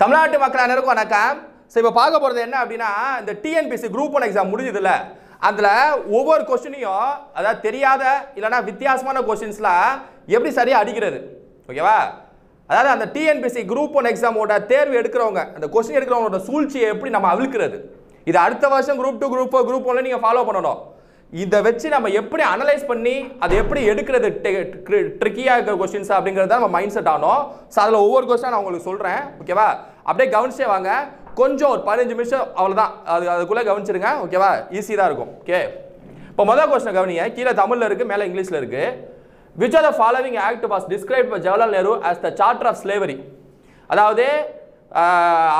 தமிழ்நாட்டு மக்கள் அனைவருக்கும் வணக்கம் ஸோ இப்போ பார்க்க போகிறது என்ன அப்படின்னா இந்த டிஎன்பிசி குரூப் ஒன் எக்ஸாம் முடிஞ்சதில்ல அதில் ஒவ்வொரு கொஸ்டினையும் அதாவது தெரியாத இல்லைன்னா வித்தியாசமான கொஸ்டின்ஸ்லாம் எப்படி சரியாக அடிக்கிறது ஓகேவா அதாவது அந்த டிஎன்பிசி குரூப் ஒன் எக்ஸாமோட தேர்வு எடுக்கிறவங்க அந்த கொஸ்டின் எடுக்கிறவங்களோட சூழ்ச்சியை எப்படி நம்ம அவிழ்க்கிறது இது அடுத்த வருஷம் குரூப் டூ குரூப் குரூப் ஒன்ல நீங்கள் ஃபாலோ பண்ணணும் இதை வச்சு நம்ம எப்படி அனலைஸ் பண்ணி அதை எப்படி எடுக்கிறது ட்ரிக்கியாக இருக்கிற கொஸ்டின்ஸ் அப்படிங்கிறது நம்ம மைண்ட் செட் ஆனோம் ஸோ அதில் ஒவ்வொரு கொஸ்டின் நான் உங்களுக்கு சொல்கிறேன் ஓகேவா அப்படியே கவனிச்சே வாங்க கொஞ்சம் ஒரு பதினஞ்சு நிமிஷம் அவ்வளோதான் அது அதுக்குள்ளே கவனிச்சிருங்க ஓகேவா ஈஸி தான் இருக்கும் ஓகே இப்போ முதல் கொஸ்டின் கவனிங்க கீழே தமிழில் இருக்குது மேலே இங்கிலீஷில் இருக்குது which are the following act was describe by Jawaharlal Nehru as the charter of slavery அதாவது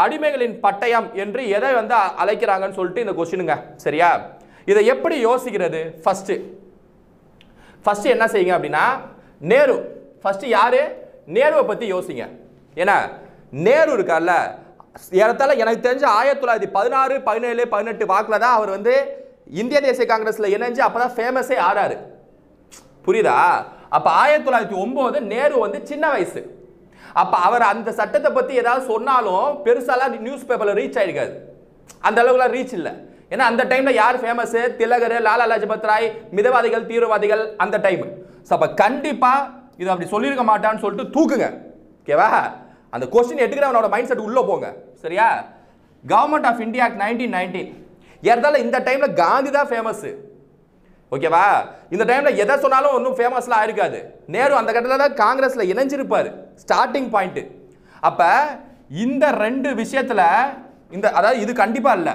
அடிமைகளின் பட்டயம் என்று எதை வந்து அழைக்கிறாங்கன்னு சொல்லிட்டு இந்த கொஸ்டினுங்க சரியா இதை எப்படி யோசிக்கிறது ஃபஸ்ட்டு ஃபஸ்ட்டு என்ன செய்யுங்க அப்படின்னா நேரு ஃபஸ்ட்டு யார் நேருவை பற்றி யோசிங்க ஏன்னா நேரு இருக்கார்ல ஏறத்தால எனக்கு தெரிஞ்ச ஆயிரத்தி தொள்ளாயிரத்தி பதினாறு பதினேழு பதினெட்டு வாக்கில் தான் அவர் வந்து இந்திய தேசிய காங்கிரஸில் இணைஞ்சு அப்போ தான் ஃபேமஸே ஆடார் புரியுதா அப்போ ஆயிரத்தி தொள்ளாயிரத்தி ஒம்போது நேரு வந்து சின்ன வயசு அப்போ அவர் அந்த சட்டத்தை பற்றி ஏதாவது சொன்னாலும் பெருசாலாம் நியூஸ் பேப்பரில் ரீச் ஆகிருக்காது அந்த அளவுக்குலாம் ரீச் இல்லை ஏன்னா அந்த டைமில் யார் ஃபேமஸ் திலகர் லாலா லஜபத் ராய் மிதவாதிகள் தீவிரவாதிகள் அந்த டைம் ஸோ அப்போ கண்டிப்பாக இது அப்படி சொல்லியிருக்க மாட்டான்னு சொல்லிட்டு தூக்குங்க ஓகேவா அந்த கொஸ்டின் எடுக்கிறவனோட மைண்ட் செட் உள்ளே போங்க சரியா government of India nineteen nineteen இருந்தாலும் இந்த டைமில் காந்தி தான் ஃபேமஸ் ஓகேவா இந்த டைமில் எதை சொன்னாலும் ஒன்றும் ஃபேமஸ்லாம் ஆயிருக்காது நேரு அந்த கட்டத்தில் தான் காங்கிரஸில் இணைஞ்சிருப்பார் ஸ்டார்டிங் பாயிண்ட்டு அப்போ இந்த ரெண்டு விஷயத்தில் இந்த அதாவது இது கண்டிப்பாக இல்லை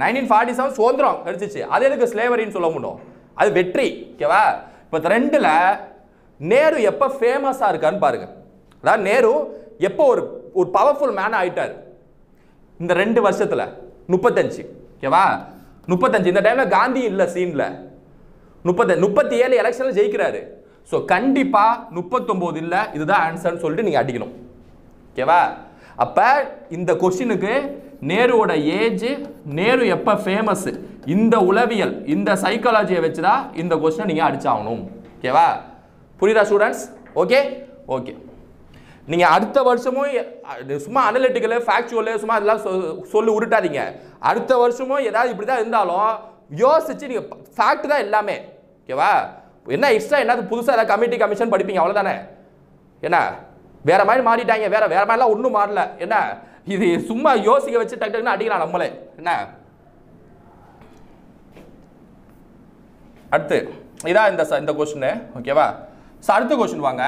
நைன்டீன் ஃபார்ட்டி செவன் சுதந்திரம் கிடைச்சிச்சு அது எதுக்கு ஸ்லேவரின்னு சொல்ல முடியும் அது வெற்றி ஓகேவா இப்போ ரெண்டில் நேரு எப்போ ஃபேமஸாக இருக்கான்னு பாருங்க அதாவது நேரு எப்போ ஒரு ஒரு பவர்ஃபுல் மேன் ஆகிட்டார் இந்த ரெண்டு வருஷத்தில் முப்பத்தஞ்சு ஓகேவா முப்பத்தஞ்சு இந்த டைமில் காந்தி இல்லை சீனில் முப்பத்த முப்பத்தி ஏழு எலெக்ஷனில் ஜெயிக்கிறாரு ஸோ கண்டிப்பாக முப்பத்தொம்போது இல்லை இதுதான் ஆன்சர்னு சொல்லிட்டு நீங்கள் அடிக்கணும் ஓகேவா அப்போ இந்த கொஸ்டினுக்கு நேருவோட ஏஜு நேரு எப்போ ஃபேமஸ்ஸு இந்த உளவியல் இந்த சைக்காலஜியை வச்சு தான் இந்த கொஸ்டினை நீங்கள் அடித்தாகணும் ஓகேவா புரியுதா ஸ்டூடெண்ட்ஸ் ஓகே ஓகே நீங்கள் அடுத்த வருஷமும் சும்மா அனலிட்டிக்கலு ஃபேக்சுவலு சும்மா அதெல்லாம் சொல்லி உருட்டாதீங்க அடுத்த வருஷமும் ஏதாவது இப்படி தான் இருந்தாலும் யோசிச்சு நீங்கள் ஃபேக்ட் தான் எல்லாமே ஓகேவா என்ன எக்ஸ்ட்ரா என்னது புதுசாக ஏதாவது கமிட்டி கமிஷன் படிப்பீங்க அவ்வளோதானே என்ன வேறு மாதிரி மாறிட்டாங்க வேறு வேறு மாதிரிலாம் ஒன்றும் மாறல என்ன இது சும்மா யோசிக்க வச்சு டக்கு டக்குன்னு அடிக்கலாம் நம்மளே என்ன அடுத்து இதான் இந்த இந்த கொஸ்டின் ஓகேவா ஸோ அடுத்த கொஸ்டின் வாங்க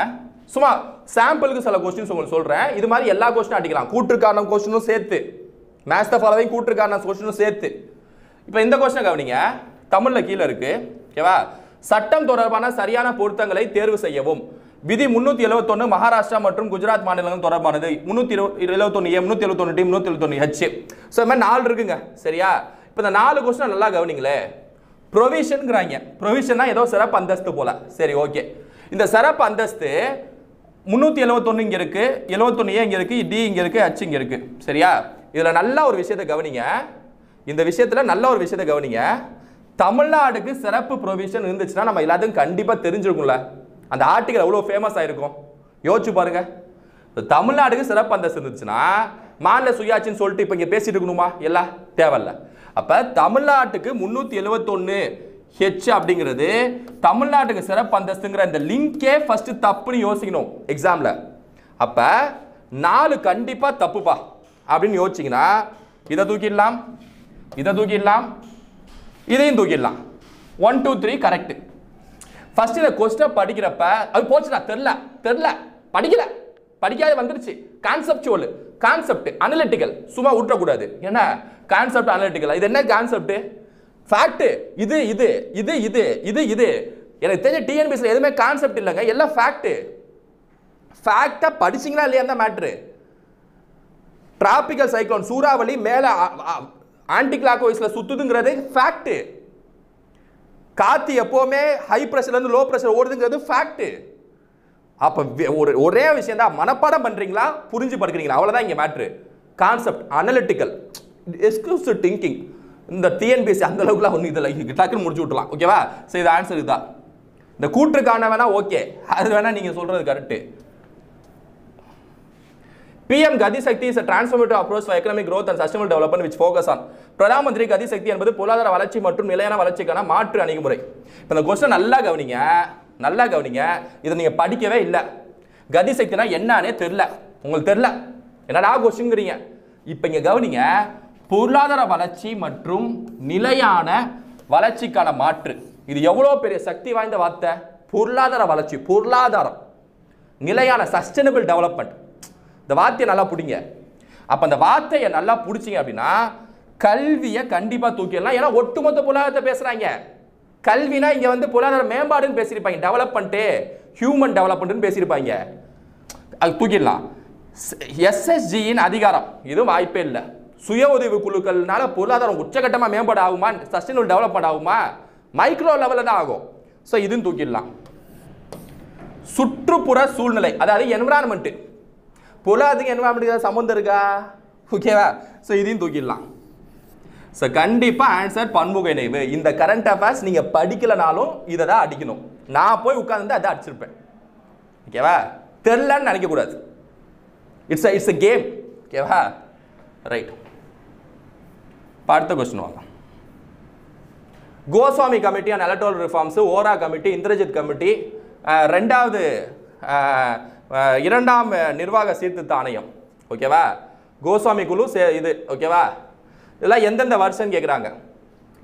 சும்மா சாம்பிளுக்கு சில கொஸ்டின்ஸ் உங்களுக்கு சொல்கிறேன் இது மாதிரி எல்லா கொஸ்டினும் அடிக்கலாம் கூற்றுக்காரணம் கொஸ்டினும் சேர்த்து மேட்ச் த ஃபாலோவிங் கூற்றுக்காரணம் கொஸ்டினும் சேர்த்து இப்போ இந்த கொஸ்டினை கவனிங்க தமிழில் கீழே இருக்குது ஓகேவா சட்டம் தொடர்பான சரியான பொருத்தங்களை தேர்வு செய்யவும் விதி முன்னூத்தி எழுபத்தொன்னு மகாராஷ்டிரா மற்றும் குஜராத் மாநிலங்கள் தொடர்பானது முன்னூத்தி எழுபத்தொன்னு ஏ முன்னூத்தி எழுபத்தொன்னு டி முன்னூத்தி ஸோ நாலு இருக்குங்க சரியா இப்போ இந்த நாலு கொஸ்டின் நல்லா கவனிங்களே ப்ரொவிஷனுங்கிறாங்க ப்ரொவிஷன்னா ஏதோ சிறப்பு அந்தஸ்து போல சரி ஓகே இந்த சிறப்பு அந்தஸ்து முந்நூற்றி எழுபத்தொன்று இங்கே இருக்குது எழுபத்தொன்று ஏ இங்கே இருக்குது டி இங்கே இருக்குது ஹச் இங்கே இருக்குது சரியா இதில் நல்ல ஒரு விஷயத்தை கவனிங்க இந்த விஷயத்தில் நல்ல ஒரு விஷயத்தை கவனிங்க தமிழ்நாடுக்கு சிறப்பு ப்ரொவிஷன் இருந்துச்சுன்னா நம்ம எல்லாத்தையும் கண்டிப்பாக தெரிஞ்சிருக்கும்ல அந்த ஆர்டிக்கல் அவ்வளோ ஃபேமஸ் ஆகிருக்கும் யோசிச்சு பாருங்கள் தமிழ்நாடுக்கு சிறப்பு அந்தஸ்து இருந்துச்சுன்னா மாநில சுயாட்சின்னு சொல்லிட்டு இப்போ இங்கே பேசிட்டு இருக்கணுமா எல்லாம் தேவையில்ல அப்போ தமிழ்நாட்டுக்கு முந்நூற்றி எழுபத்தொன்று ஹெச் அப்படிங்கிறது தமிழ்நாட்டுக்கு சிறப்பு அந்தஸ்துங்கிற இந்த லிங்கே ஃபஸ்ட்டு தப்புன்னு யோசிக்கணும் எக்ஸாமில் அப்போ நாலு கண்டிப்பாக தப்புப்பா அப்படின்னு யோசிச்சிங்கன்னா இதை தூக்கிடலாம் இதை தூக்கிடலாம் இதையும் தூக்கிடலாம் one two three correct first இந்த கொஸ்டை படிக்கிறப்ப அது போச்சுடா தெரில தெரில படிக்கல படிக்காத வந்துருச்சு கான்செப்டுவல் கான்செப்ட் அனலிட்டிக்கல் சும்மா ஊற்றக்கூடாது என்ன கான்செப்ட் அனலிட்டிக்கல் இது என்ன கான்செப்ட் ஃபேக்ட் இது இது இது இது இது இது எனக்கு தெரிஞ்ச டிஎன்பிஎஸ்ல எதுவுமே கான்செப்ட் இல்லைங்க எல்லாம் ஃபேக்ட் ஃபேக்டாக படிச்சிங்களா இல்லையா அந்த மேட்ரு டிராபிக்கல் சைக்ளோன் சூறாவளி மேலே ஆன்டி கிளாக் சுற்றுதுங்கிறது ஃபேக்ட்டு காற்று எப்போவுமே ஹை ப்ரெஷர்லேருந்து லோ ப்ரெஷர் ஓடுதுங்கிறது ஃபேக்ட்டு அப்போ ஒரு ஒரே விஷயம் தான் மனப்பாடம் பண்ணுறீங்களா புரிஞ்சு படுக்கிறீங்களா அவ்வளோதான் இங்கே matter concept analytical exclusive thinking இந்த டிஎன்பிஎஸ்சி அந்த அளவுக்குலாம் ஒன்று இதில் டக்குன்னு முடிச்சு விட்டுலாம் ஓகேவா சரி இது ஆன்சர் இதுதான் இந்த கூட்டுக்கான வேணா ஓகே அது வேணால் நீங்கள் சொல்கிறது correct PM Gati Shakti Shakti is transformative approach for economic growth and sustainable development which focus on பிரதம மந்திரி கதி என்பது பொருளாதார வளர்ச்சி மற்றும் நிலையான வளர்ச்சிக்கான மாற்று அணுகுமுறை இப்போ இந்த கொஸ்டின் நல்லா கவனிங்க நல்லா கவனிங்க இதை நீங்கள் படிக்கவே இல்லை கதி சக்தினா என்னன்னே தெரில உங்களுக்கு தெரில என்னடா கொஸ்டின்ங்கிறீங்க இப்போ இங்கே கவனிங்க பொருளாதார வளர்ச்சி மற்றும் நிலையான வளர்ச்சிக்கான மாற்று இது எவ்வளோ பெரிய சக்தி வாய்ந்த வார்த்தை பொருளாதார வளர்ச்சி பொருளாதாரம் நிலையான சஸ்டைனபிள் டெவலப்மெண்ட் இந்த வார்த்தையை நல்லா பிடிங்க அப்போ அந்த வார்த்தையை நல்லா பிடிச்சிங்க அப்படின்னா கல்வியை கண்டிப்பாக தூக்கிடலாம் ஏன்னா ஒட்டுமொத்த பொருளாதாரத்தை பேசுகிறாங்க கல்வினா இங்கே வந்து பொருளாதார மேம்பாடுன்னு பேசியிருப்பாங்க டெவலப்மெண்ட்டு ஹியூமன் டெவலப்மெண்ட்டுன்னு பேசியிருப்பாங்க அது தூக்கிடலாம் எஸ்எஸ்ஜியின் அதிகாரம் இதுவும் வாய்ப்பே இல்லை சுய உதவி குழுக்கள்னால பொருளாதாரம் உச்சகட்டமாக மேம்பாடு ஆகுமா சஸ்டைனபிள் டெவலப்மெண்ட் ஆகுமா மைக்ரோ லெவலில் தான் ஆகும் ஸோ இதுன்னு தூக்கிடலாம் சுற்றுப்புற சூழ்நிலை அதாவது என்விரான்மெண்ட்டு பொருளாதாரத்துக்கு என்வாயன்மெண்ட்டுக்கு சம்மந்தம் இருக்கா ஓகேவா ஸோ இதையும் தூக்கிடலாம் ஸோ கண்டிப்பாக ஆன்சர் பன்முக இணைவு இந்த கரண்ட் அஃபேர்ஸ் நீங்கள் படிக்கலைனாலும் இதை தான் அடிக்கணும் நான் போய் உட்காந்து அதை அடிச்சிருப்பேன் ஓகேவா தெரிலன்னு நினைக்கக்கூடாது it's uh it's a game ஓகேவா ரைட் அடுத்த கொஸ்டின் வாங்க Goswami committee and electoral reforms ஓரா கமிட்டி இந்திரஜித் கமிட்டி ரெண்டாவது இரண்டாம் நிர்வாக சீர்திருத்த ஆணையம் ஓகேவா கோஸ்வாமி குழு சே இது ஓகேவா இதெல்லாம் எந்தெந்த வருஷம்னு கேட்குறாங்க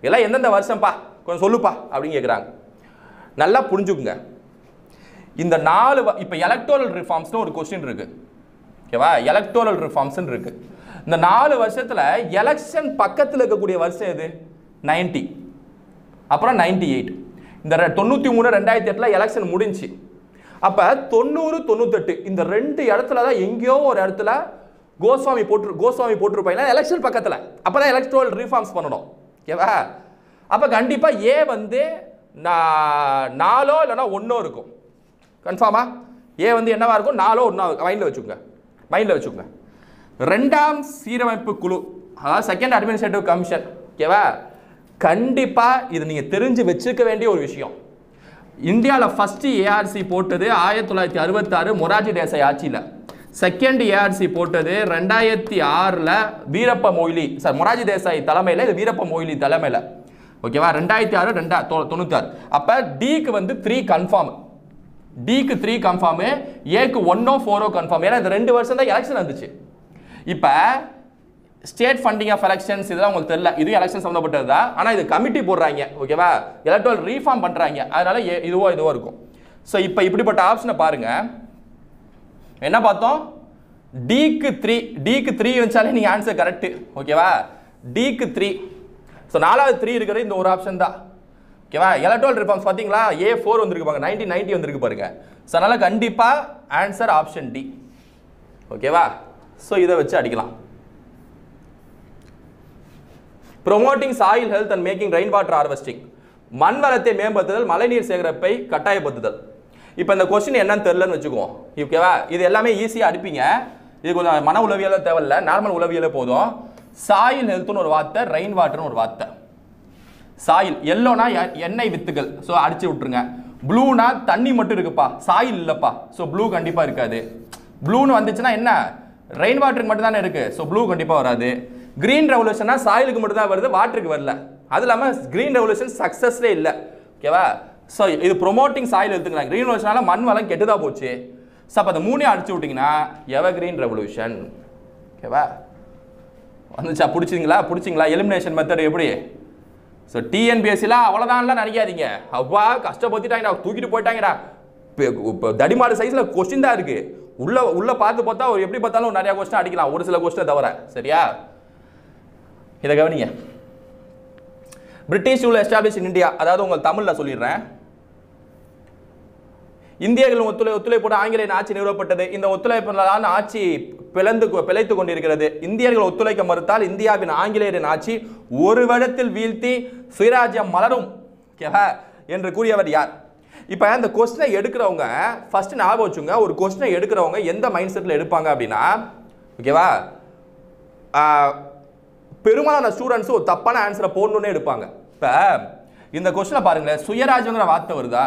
இதெல்லாம் எந்தெந்த வருஷம்ப்பா கொஞ்சம் சொல்லுப்பா அப்படின்னு கேட்குறாங்க நல்லா புரிஞ்சுக்குங்க இந்த நாலு இப்போ எலக்ட்ரோரல் ரிஃபார்ம்ஸ்னு ஒரு கொஸ்டின் இருக்குது ஓகேவா எலக்ட்ரோரல் ரிஃபார்ம்ஸ்னு இருக்குது இந்த நாலு வருஷத்தில் எலெக்ஷன் பக்கத்தில் இருக்கக்கூடிய வருஷம் எது நைன்ட்டி அப்புறம் நைன்டி எயிட் இந்த தொண்ணூற்றி மூணு ரெண்டாயிரத்தி எட்டில் எலெக்ஷன் முடிஞ்சு அப்போ தொண்ணூறு தொண்ணூத்தெட்டு இந்த ரெண்டு இடத்துல தான் எங்கேயோ ஒரு இடத்துல கோஸ்வாமி போட்டு கோஸ்வாமி போட்டிருப்பாங்க எலெக்ஷன் பக்கத்தில் அப்போ தான் எலக்ட்ரல் ரீஃபார்ம்ஸ் பண்ணணும் ஓகேவா அப்போ கண்டிப்பாக ஏ வந்து நாலோ இல்லைனா ஒன்றோ இருக்கும் கன்ஃபார்மா ஏ வந்து என்னவா இருக்கும் நாலோ ஒன்றா மைண்டில் வச்சுக்கோங்க மைண்டில் வச்சுக்கோங்க ரெண்டாம் சீரமைப்பு குழு அதாவது செகண்ட் அட்மினிஸ்ட்ரேட்டிவ் கமிஷன் ஓகேவா கண்டிப்பாக இது நீங்கள் தெரிஞ்சு வச்சுக்க வேண்டிய ஒரு விஷயம் இந்தியாவில் ஃபஸ்ட்டு ஏஆர்சி போட்டது ஆயிரத்தி தொள்ளாயிரத்தி அறுபத்தாறு மொராஜி தேசாய் ஆட்சியில் செகண்ட் ஏஆர்சி போட்டது ரெண்டாயிரத்தி ஆறில் வீரப்ப மொய்லி சார் மொராஜி தேசாய் தலைமையில் இது வீரப்ப மொய்லி தலைமையில் ஓகேவா ரெண்டாயிரத்தி ஆறு ரெண்டா தொண்ணூத்தாறு அப்போ டிக்கு வந்து த்ரீ கன்ஃபார்ம் டிக்கு த்ரீ கன்ஃபார்மு ஏக்கு ஒன்னோ ஃபோரோ கன்ஃபார்ம் ஏன்னா இந்த ரெண்டு வருஷம் தான் எலெக்ஷன் வந்துச்சு இப்போ ஸ்டேட் ஃபண்டிங் ஆஃப் எலெக்ஷன்ஸ் இதெல்லாம் உங்களுக்கு தெரியல இதுவும் எலெக்ஷன் சம்மந்தப்பட்டது தான் ஆனால் இது கமிட்டி போடுறாங்க ஓகேவா எலக்ட்ரல் ரீஃபார்ம் பண்ணுறாங்க அதனால இதுவோ இதுவோ இருக்கும் ஸோ இப்போ இப்படிப்பட்ட ஆப்ஷனை பாருங்கள் என்ன பார்த்தோம் டிக்கு த்ரீ டிக்கு த்ரீ வச்சாலே நீங்கள் ஆன்சர் கரெக்டு ஓகேவா டிக்கு த்ரீ ஸோ நாலாவது த்ரீ இருக்கிற இந்த ஒரு ஆப்ஷன் தான் ஓகேவா எலக்ட்ரல் ரிஃபார்ம்ஸ் பார்த்தீங்களா ஏ ஃபோர் வந்துருக்கு பாருங்க நைன்டீன் நைன்ட்டி வந்துருக்கு பாருங்க ஸோ அதனால் கண்டிப்பாக ஆன்சர் ஆப்ஷன் டி ஓகேவா ஸோ இதை வச்சு அடிக்கலாம் promoting soil health and making rain water harvesting மண் வளத்தை மேம்படுத்துதல் மழைநீர் சேகரிப்பை கட்டாயப்படுத்துதல் இப்போ இந்த கொஸ்டின் என்னன்னு தெரிலன்னு வச்சுக்குவோம் ஓகேவா இது எல்லாமே ஈஸியாக அடிப்பீங்க இது கொஞ்சம் மன உளவியலாக தேவையில்ல நார்மல் உளவியலே போதும் சாயில் ஹெல்த்துன்னு ஒரு வார்த்தை ரெயின் வாட்டர்னு ஒரு வார்த்தை சாயில் எல்லோனா எண்ணெய் வித்துகள் ஸோ அடிச்சு விட்டுருங்க ப்ளூனா தண்ணி மட்டும் இருக்குப்பா சாயில் இல்லைப்பா ஸோ ப்ளூ கண்டிப்பாக இருக்காது ப்ளூன்னு வந்துச்சுன்னா என்ன ரெயின் வாட்டருக்கு மட்டும் தானே இருக்குது ஸோ ப்ளூ கண்டிப்பாக வராது கிரீன் ரெவல்யூஷனாக சாயிலுக்கு மட்டும்தான் வருது வாட்டருக்கு வரல அது இல்லாமல் க்ரீன் ரெவல்யூஷன் சக்ஸஸ்லே இல்லை ஓகேவா ஸோ இது ப்ரொமோட்டிங் சாயில் எடுத்துக்கலாம் க்ரீன் ரெவல்யூஷனால் மண் வளம் கெட்டுதான் போச்சு ஸோ அப்போ அந்த மூணையும் அடிச்சு விட்டிங்கன்னா எவர் க்ரீன் ரெவல்யூஷன் ஓகேவா வந்துச்சா பிடிச்சிங்களா பிடிச்சிங்களா எலிமினேஷன் மெத்தட் எப்படி ஸோ டிஎன்பிஎஸ்சிலாம் அவ்வளோதான்லாம் நினைக்காதீங்க அவ்வா கஷ்டப்படுத்திட்டாங்கடா தூக்கிட்டு போயிட்டாங்கடா இப்போ தடிமாடு சைஸில் கொஸ்டின் தான் இருக்குது உள்ளே உள்ளே பார்த்து பார்த்தா ஒரு எப்படி பார்த்தாலும் நிறையா கொஸ்டின் அடிக்கலாம் ஒரு சில கொஸ்டினை தவிர சரியா இதை கவனிங்க British rule establish in India அதாவது உங்கள் தமிழில் சொல்லிடுறேன் இந்தியர்கள் ஒத்துழை ஒத்துழைப்போடு ஆங்கிலேயன் ஆட்சி நிறுவப்பட்டது இந்த ஒத்துழைப்பினாலான ஆட்சி பிளந்து பிழைத்து கொண்டிருக்கிறது இந்தியர்கள் ஒத்துழைக்க மறுத்தால் இந்தியாவின் ஆங்கிலேயரின் ஆட்சி ஒரு வருடத்தில் வீழ்த்தி சுயராஜ்யம் மலரும் ஓகேவா என்று கூறியவர் யார் இப்போ அந்த கொஸ்டினை எடுக்கிறவங்க ஃபர்ஸ்ட் ஞாபகம் வச்சுங்க ஒரு கொஸ்டினை எடுக்கிறவங்க எந்த மைண்ட் செட்டில் எடுப்பாங்க அப்படின்னா ஓகேவா பெரும்பாலான ஸ்டூடெண்ட்ஸும் தப்பான ஆன்சரை போடணுன்னே எடுப்பாங்க இப்போ இந்த கொஸ்டினை பாருங்களேன் சுயராஜங்கிற வார்த்தை வருதா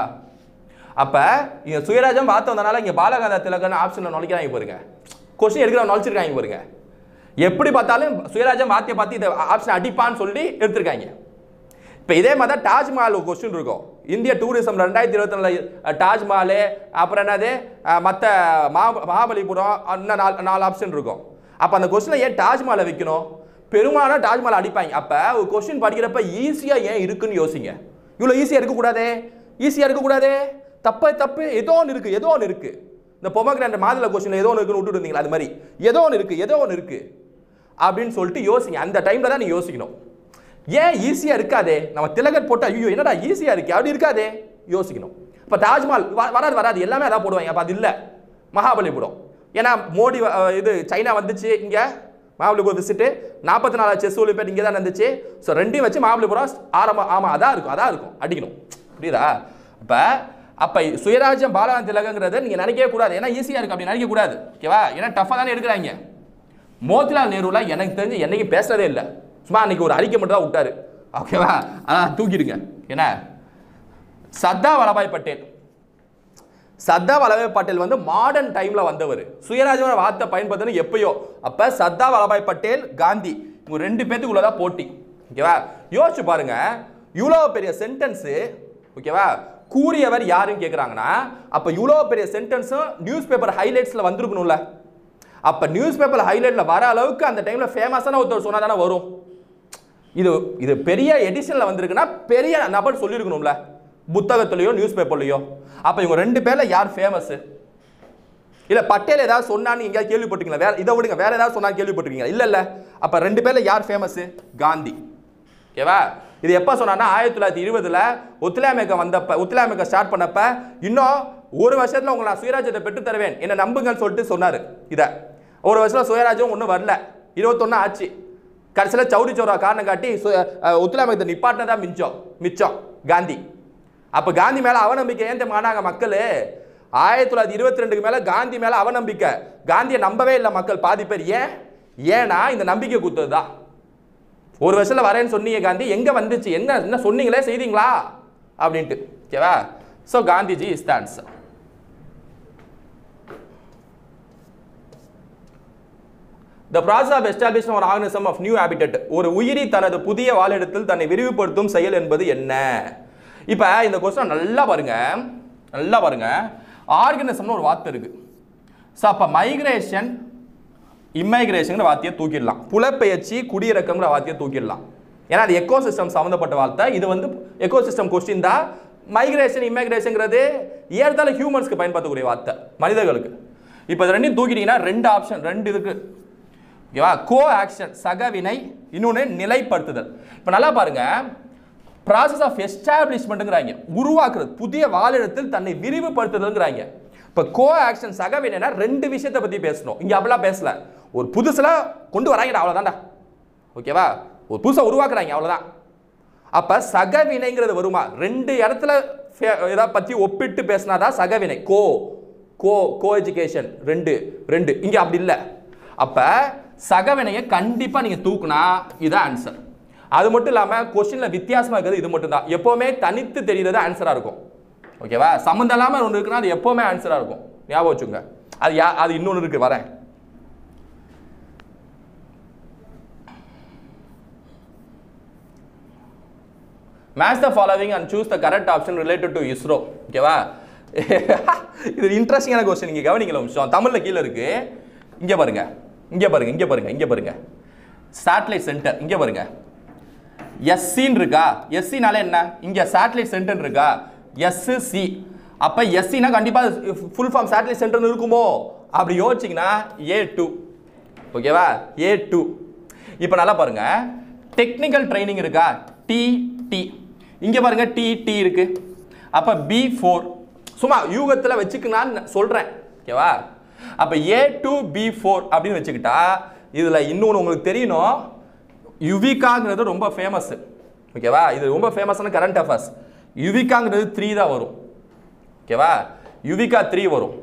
அப்போ இங்கே சுயராஜம் வார்த்தை வந்தனால இங்கே பாலகாந்தா திலகன் ஆப்ஷனில் நுழைக்கிறாங்க பாருங்க கொஸ்டின் எடுக்கிற நுழைச்சிருக்காங்க பாருங்க எப்படி பார்த்தாலும் சுயராஜம் வார்த்தையை பார்த்து இதை ஆப்ஷன் அடிப்பான்னு சொல்லி எடுத்திருக்காங்க இப்போ இதே மாதிரி தான் டாஜ்மஹால் கொஸ்டின் இருக்கும் இந்திய டூரிசம் ரெண்டாயிரத்தி இருபத்தி நாலு டாஜ்மஹால் அப்புறம் என்னது மற்ற மா மகாபலிபுரம் இன்னும் நாலு நாலு ஆப்ஷன் இருக்கும் அப்போ அந்த கொஸ்டினில் ஏன் டாஜ்மஹாலை வைக்கணும் பெருமானா டாஜ்மஹால் அடிப்பாங்க அப்போ ஒரு கொஸ்டின் படிக்கிறப்ப ஈஸியாக ஏன் இருக்குன்னு யோசிங்க இவ்வளோ ஈஸியாக இருக்கக்கூடாதே ஈஸியாக இருக்கக்கூடாதே தப்பு தப்பு ஏதோ ஒன்று இருக்குது ஏதோ ஒன்று இருக்குது இந்த பொமக்ராண்ட் மாதுளை கொஸ்டின் ஏதோ ஒன்று இருக்குன்னு விட்டுட்டு இருந்தீங்களா அது மாதிரி ஏதோ ஒன்று இருக்குது ஏதோ ஒன்று இருக்குது அப்படின்னு சொல்லிட்டு யோசிங்க அந்த டைமில் தான் நீ யோசிக்கணும் ஏன் ஈஸியாக இருக்காதே நம்ம திலகர் போட்டால் ஐயோ என்னடா ஈஸியாக இருக்கு அப்படி இருக்காதே யோசிக்கணும் இப்போ தாஜ்மஹால் வராது வராது எல்லாமே அதான் போடுவாங்க அப்போ அது இல்லை மகாபலிபுரம் ஏன்னா மோடி இது சைனா வந்துச்சு இங்கே மகாபலிபுரம் விசிட்டு நாற்பத்தி நாலு செஸ் ஒலிம்பியாட் இங்கே தான் நடந்துச்சு ஸோ ரெண்டையும் வச்சு மகாபலிபுரம் ஆரம்பம் ஆமாம் அதான் இருக்கும் அதான் இருக்கும் அடிக்கணும் புரியுதா இப்போ அப்போ சுயராஜ்யம் பாலான திலகங்கிறது நீங்கள் நினைக்கவே கூடாது ஏன்னா ஈஸியாக இருக்குது அப்படி நினைக்கக்கூடாது ஓகேவா ஏன்னா டஃபாக தானே எடுக்கிறாங்க மோத்திலால் நேருலாம் எனக்கு தெரிஞ்சு என்றைக்கு பேசுகிறதே இல்லை சும்மா அன்றைக்கி ஒரு அறிக்கை மட்டும் தான் விட்டார் ஓகேவா அதான் தூக்கிடுங்க என்ன சர்தா வல்லபாய் பட்டேல் சர்தா வல்லபாய் பட்டேல் வந்து மாடர்ன் டைமில் வந்தவர் சுயராஜோட வார்த்தை பயன்படுத்தணும் எப்பயோ அப்போ சர்தா வல்லபாய் பட்டேல் காந்தி இவங்க ரெண்டு பேத்துக்குள்ளே தான் போட்டி ஓகேவா யோசிச்சு பாருங்க இவ்வளோ பெரிய சென்டென்ஸு ஓகேவா கூறியவர் யாருன்னு கேட்குறாங்கன்னா அப்போ இவ்வளோ பெரிய சென்டென்ஸும் நியூஸ் பேப்பர் ஹைலைட்ஸில் வந்திருக்கணும்ல அப்போ நியூஸ் பேப்பர் ஹைலைட்டில் வர அளவுக்கு அந்த டைமில் ஃபேமஸான ஒருத்தர் சொன்னால் தானே வரும் இது இது பெரிய எடிஷனில் வந்திருக்குன்னா பெரிய நபர் சொல்லியிருக்கணும்ல புத்தகத்துலேயோ நியூஸ் பேப்பர்லையோ அப்போ இவங்க ரெண்டு பேரில் யார் ஃபேமஸ்ஸு இல்லை பட்டேல் ஏதாவது சொன்னான்னு எங்கேயாவது கேள்விப்பட்டிருக்கீங்களா வேற இதை விடுங்க வேறு ஏதாவது சொன்னால் கேள்விப்பட்டிருக்கீங்களா இல்லை இல்லை அப்போ ரெண்டு பேரில் யார் ஃபேமஸ்ஸு காந்தி ஓகேவா இது எப்போ சொன்னான்னா ஆயிரத்தி தொள்ளாயிரத்தி இருபதில் ஒத்துலாமியக்கம் வந்தப்ப ஒத்துலாமியக்கம் ஸ்டார்ட் பண்ணப்ப இன்னும் ஒரு வருஷத்தில் உங்களை நான் சுயராஜ்யத்தை பெற்று தருவேன் என்னை நம்புங்கன்னு சொல்லிட்டு சொன்னார் இதை ஒரு வருஷத்தில் சுயராஜ்யம் ஒன்றும் வரல இருபத்தொன்னு ஆச்சு கடைசியில் சௌரி சௌரா காரணம் காட்டி ஒத்துலாமியத்தை நிப்பாட்டினதான் மிச்சம் மிச்சம் காந்தி அப்போ காந்தி மேலே அவநம்பிக்கை ஏன் தெரியுமாங்க மக்கள் ஆயிரத்தி தொள்ளாயிரத்தி இருபத்தி ரெண்டுக்கு மேலே காந்தி மேலே அவநம்பிக்கை காந்தியை நம்பவே இல்லை மக்கள் பாதி பேர் ஏன் ஏன்னா இந்த நம்பிக்கை குத்தது தான் ஒரு வருஷத்தில் வரேன்னு சொன்னீங்க காந்தி எங்கே வந்துச்சு என்ன என்ன சொன்னீங்களே செய்தீங்களா அப்படின்ட்டு ஓகேவா so Gandhiji is the answer the process of establish ஒரு ஆர்கனிசம் ஆஃப் நியூ ஹேபிட்டட் ஒரு உயிரி தனது புதிய வாழிடத்தில் தன்னை விரிவுபடுத்தும் செயல் என்பது என்ன இப்போ இந்த கொஸ்டின் நல்லா பாருங்க நல்லா பாருங்க ஆர்கனிசம்னு ஒரு வார்த்தை இருக்குது ஸோ அப்போ மைக்ரேஷன் இம்மைக்ரேஷன் வார்த்தையை தூக்கிடலாம் புலப்பெயர்ச்சி குடியிருக்கங்கிற வார்த்தையை தூக்கிடலாம் ஏன்னா அது எக்கோசிஸ்டம் சம்மந்தப்பட்ட வார்த்தை இது வந்து எக்கோசிஸ்டம் கொஸ்டின் தான் மைக்ரேஷன் இம்மைக்ரேஷன்ங்கிறது ஏற்றால ஹியூமன்ஸ்க்கு பயன்படுத்தக்கூடிய வார்த்தை மனிதர்களுக்கு இப்போ இது ரெண்டையும் தூக்கிட்டீங்கன்னா ரெண்டு ஆப்ஷன் ரெண்டு இதுக்கு ஓகேவா கோ ஆக்ஷன் சகவினை இன்னொன்று நிலைப்படுத்துதல் இப்போ நல்லா பாருங்கள் ப்ராசஸ் ஆஃப் எஸ்டாப்ளிஷ்மெண்ட்டுங்கிறாங்க உருவாக்குறது புதிய வாழிடத்தில் தன்னை விரிவுபடுத்துறதுங்கிறாங்க இப்போ கோ ஆக்ஷன் சகவை ரெண்டு விஷயத்தை பற்றி பேசணும் இங்கே அப்படிலாம் பேசல ஒரு புதுசில் கொண்டு வராங்கடா அவ்வளோதான்டா ஓகேவா ஒரு புதுசாக உருவாக்குறாங்க அவ்வளோதான் அப்போ சகவினைங்கிறது வருமா ரெண்டு இடத்துல இதை பற்றி ஒப்பிட்டு பேசினாதான் சகவினை கோ கோ கோ எஜுகேஷன் ரெண்டு ரெண்டு இங்கே அப்படி இல்லை அப்போ சகவினையை கண்டிப்பாக நீங்கள் தூக்குனா இதுதான் ஆன்சர் அது மட்டும் இல்லாமல் கொஸ்டினில் வித்தியாசமாக இருக்கிறது இது மட்டும் தான் எப்போவுமே தனித்து தெரிகிறது ஆன்சராக இருக்கும் ஓகேவா சம்மந்தம் இல்லாமல் ஒன்று இருக்குன்னா அது எப்போவுமே ஆன்சராக இருக்கும் ஞாபகம் வச்சுங்க அது யா அது இன்னொன்று இருக்குது வரேன் match the following and choose the correct option related to ISRO ஓகேவா இது இன்ட்ரெஸ்டிங்கான கொஸ்டின் நீங்கள் கவனிங்களா விஷயம் தமிழில் கீழே இருக்குது இங்கே பாருங்கள் இங்கே பாருங்கள் இங்கே பாருங்கள் இங்கே பாருங்கள் சேட்டலைட் சென்டர் இங்கே பாருங்கள் எஸ்சின்னு இருக்கா எஸ்சினால என்ன இங்கே சேட்டலைட் சென்டர் இருக்கா எஸ்ஸு சி அப்போ எஸ்சினா கண்டிப்பாக ஃபுல் ஃபார்ம் சேட்டலைட் சென்டர்னு இருக்குமோ அப்படி யோசிச்சிங்கன்னா ஏ டூ ஓகேவா ஏ டூ இப்போ நல்லா பாருங்கள் டெக்னிக்கல் ட்ரைனிங் இருக்கா டி டி இங்கே பாருங்கள் டி டி இருக்குது அப்போ பி ஃபோர் சும்மா யூகத்தில் வச்சுக்கணான்னு சொல்கிறேன் ஓகேவா அப்போ ஏ டூ பி ஃபோர் அப்படின்னு வச்சுக்கிட்டா இதில் இன்னொன்று உங்களுக்கு தெரியணும் யுவிகாங்கிறது ரொம்ப ஃபேமஸ் ஓகேவா இது ரொம்ப ஃபேமஸான கரண்ட் அஃபேர்ஸ் யுவிகாங்கிறது த்ரீ தான் வரும் ஓகேவா யுவிகா த்ரீ வரும்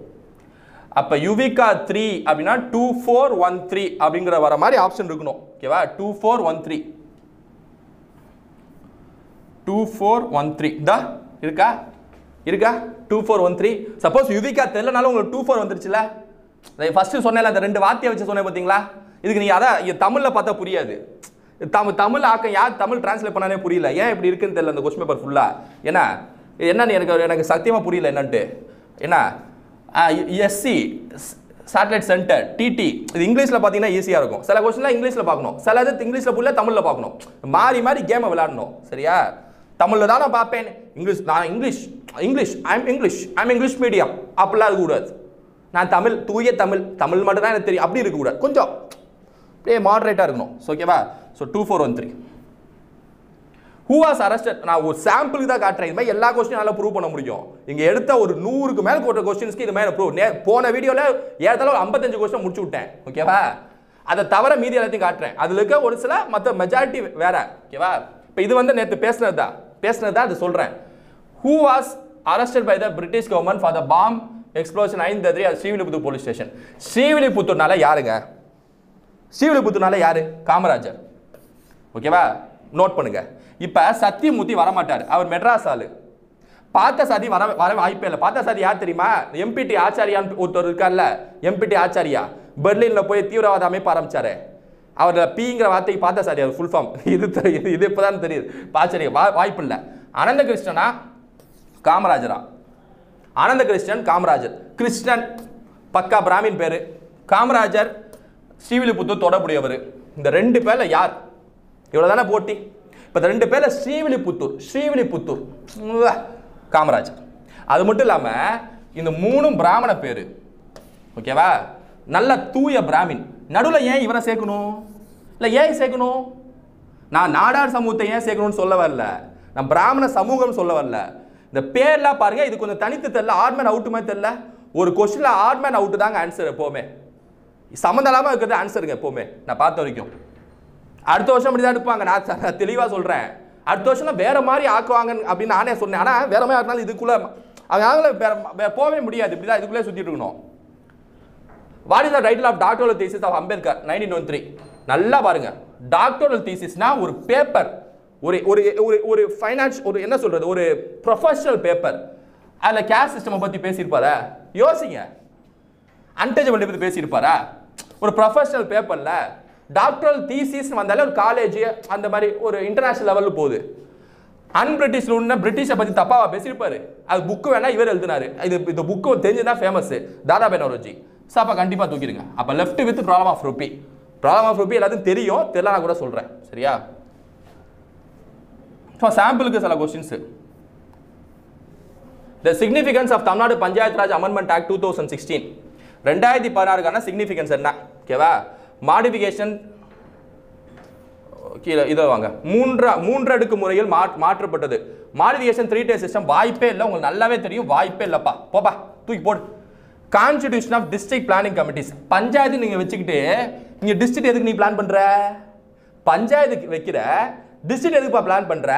அப்போ யுவிகா த்ரீ அப்படின்னா டூ ஃபோர் ஒன் த்ரீ அப்படிங்கிற வர மாதிரி ஆப்ஷன் இருக்கணும் ஓகேவா two four one three two four one three இதா இருக்கா இருக்கா two four one three suppose Yuvika தெரிலனாலும் உங்களுக்கு டூ ஃபோர் வந்துருச்சுல ஃபஸ்ட்டு சொன்னேன் அந்த ரெண்டு வார்த்தையை வச்சு சொன்னேன் பார்த்தீங்களா இதுக்கு நீங்கள் அதான் தமிழில் பார்த்தா புரியாது தமிழ் தமிழ் ஆக்கம் யார் தமிழ் டிரான்ஸ்லேட் பண்ணாலே புரியல ஏன் இப்படி இருக்குன்னு தெரியல அந்த கொஸ்டின் பேப்பர் ஃபுல்லாக ஏன்னா என்னன்னு எனக்கு எனக்கு சத்தியமாக புரியல என்னன்ட்டு என்ன எஸ்சி சேட்டலைட் சென்டர் டிடி இது இங்கிலீஷில் பார்த்தீங்கன்னா ஈஸியாக இருக்கும் சில கொஸ்டின்லாம் இங்கிலீஷில் பார்க்கணும் சில இது இங்கிலீஷில் புரியல தமிழில் பார்க்கணும் மாறி மாறி கேமை விளாடணும் சரியா தமிழில் தான் நான் பார்ப்பேன் இங்கிலீஷ் நான் English English I'm English I'm English medium அப்படிலாம் இருக்கக்கூடாது நான் தமிழ் தூய தமிழ் தமிழ் மட்டும் தான் எனக்கு தெரியும் அப்படி இருக்கக்கூடாது கொஞ்சம் அப்படியே மாடரேட்டாக இருக்கணும் ஓகேவா so two four one three who was arrested நான் ஒரு சாம்பிளுக்கு தான் காட்டுறேன் இது மாதிரி எல்லா கொஸ்டினும் நல்லா ப்ரூவ் பண்ண முடியும் இங்கே எடுத்த ஒரு நூறுக்கு மேலே போட்ட கொஸ்டின்ஸ்க்கு இது மாதிரி ப்ரூவ் நே போன வீடியோவில் ஏறத்தாலும் ஒரு ஐம்பத்தஞ்சு கொஸ்டின் முடிச்சு விட்டேன் ஓகேவா அதை தவிர மீதி எல்லாத்தையும் காட்டுறேன் அதில் இருக்க ஒரு சில மற்ற மெஜாரிட்டி வேற ஓகேவா இப்போ இது வந்து நேற்று பேசினது தான் பேசினது தான் அது சொல்கிறேன் who was arrested by the British government for the bomb explosion ஐந்து அது ஸ்ரீவில்லிபுத்தூர் போலீஸ் ஸ்டேஷன் ஸ்ரீவில்லிபுத்தூர்னால யாருங்க ஸ்ரீவில்லிபுத்தூர்னால யார் காமராஜர் ஓகேவா நோட் பண்ணுங்கள் இப்போ சத்தியமூர்த்தி வரமாட்டார் அவர் மெட்ராஸ் ஆள் பார்த்தசாதி வர வர வாய்ப்பே இல்லை பார்த்தசாதி யார் தெரியுமா எம்பிடி ஆச்சாரியான்னு ஒருத்தர் இருக்கார்ல எம்பிடி ஆச்சாரியா பெர்லினில் போய் தீவிரவாத அமைப்பு ஆரம்பித்தார் அவர் பிங்கிற வார்த்தைக்கு பார்த்தசாதி அவர் ஃபுல் ஃபார்ம் இது தெரியுது இது இப்போ தான் தெரியுது ஆச்சாரிய வா வாய்ப்பு இல்லை அனந்த கிருஷ்ணனா காமராஜரா அனந்த கிருஷ்ணன் காமராஜர் கிருஷ்ணன் பக்கா பிராமின் பேர் காமராஜர் ஸ்ரீவில்லிபுத்தூர் தொடர்புடையவர் இந்த ரெண்டு பேரில் யார் இவ்வளோ தானே போட்டி இப்போ ரெண்டு பேரில் ஸ்ரீவிலிபுத்தூர் ஸ்ரீவிலிபுத்தூர் காமராஜர் அது மட்டும் இல்லாமல் இந்த மூணும் பிராமண பேர் ஓகேவா நல்ல தூய பிராமின் நடுவில் ஏன் இவரை சேர்க்கணும் இல்லை ஏன் சேர்க்கணும் நான் நாடார் சமூகத்தை ஏன் சேர்க்கணும்னு சொல்ல வரல நான் பிராமண சமூகம் சொல்ல வரல இந்த பேர்லாம் பாருங்கள் இது கொஞ்சம் தனித்து தெரில ஆட்மேன் அவுட்டுமே தெரில ஒரு கொஸ்டினில் ஆட்மேன் அவுட்டு தாங்க ஆன்சர் எப்போவுமே சம்மந்தம் இருக்கிறது ஆன்சருங்க எப்போவுமே நான் பார்த்த வரைக்கும் அடுத்த வருஷம் அப்படி தான் எடுப்பாங்க நான் தெளிவாக சொல்கிறேன் அடுத்த வருஷம்லாம் வேறு மாதிரி ஆக்குவாங்கன்னு அப்படின்னு நானே சொன்னேன் ஆனால் வேறு மாதிரி இருந்தாலும் இதுக்குள்ளே அதனால போகவே முடியாது இப்படி தான் இதுக்குள்ளே சுற்றிட்டு இருக்கணும் what is the title of doctor thesis of Ambedkar nineteen one three நல்லா பாருங்க டாக்டர் தீசிஸ்னால் ஒரு பேப்பர் ஒரு ஒரு ஒரு ஒரு ஃபைனான்ஸ் ஒரு என்ன சொல்கிறது ஒரு ப்ரொஃபஷனல் பேப்பர் அதில் கேஷ் சிஸ்டம் பற்றி பேசியிருப்பாரா யோசிங்க அன்டேஜபிலிட்டி பற்றி பேசியிருப்பாரா ஒரு ப்ரொஃபஷனல் பேப்பரில் டாக்டரல் தீசிஸ் வந்தாலே ஒரு காலேஜ் அந்த மாதிரி ஒரு இன்டர்நேஷனல் லெவலில் போகுது அன்பிரிட்டிஷ் நூல்னா பிரிட்டிஷை பற்றி தப்பாக பேசியிருப்பாரு அது புக்கு வேணால் இவர் எழுதினாரு இது இந்த புக்கு தெரிஞ்சுதான் ஃபேமஸ் தாதா பெனோரோஜி ஸோ அப்போ கண்டிப்பாக தூக்கிடுங்க அப்போ left with problem of rupee problem of rupee எல்லாத்தையும் தெரியும் தெரியல நான் கூட சொல்கிறேன் சரியா ஸோ சாம்பிளுக்கு சில questions the significance of Tamil Nadu panchayat Raj amendment act two thousand sixteen ரெண்டாயிரத்தி பதினாறுக்கான சிக்னிஃபிகன்ஸ் என்ன ஓகேவா மாடிஃபிகேஷன் கீழே இதை வாங்க மூன்றா மூன்று அடுக்கு முறையில் மா மாற்றப்பட்டது மாடிஃபிகேஷன் த்ரீ டேஸ் சிஸ்டம் வாய்ப்பே இல்லை உங்களுக்கு நல்லாவே தெரியும் வாய்ப்பே இல்லைப்பா போப்பா தூக்கி போடு constitution of district planning committees panchayat நீங்கள் வச்சுக்கிட்டு நீங்கள் டிஸ்ட்ரிக்ட் எதுக்கு நீ பிளான் பண்ணுற பஞ்சாயத்து வைக்கிற டிஸ்ட்ரிக்ட் எதுக்குப்பா பிளான் பண்ணுற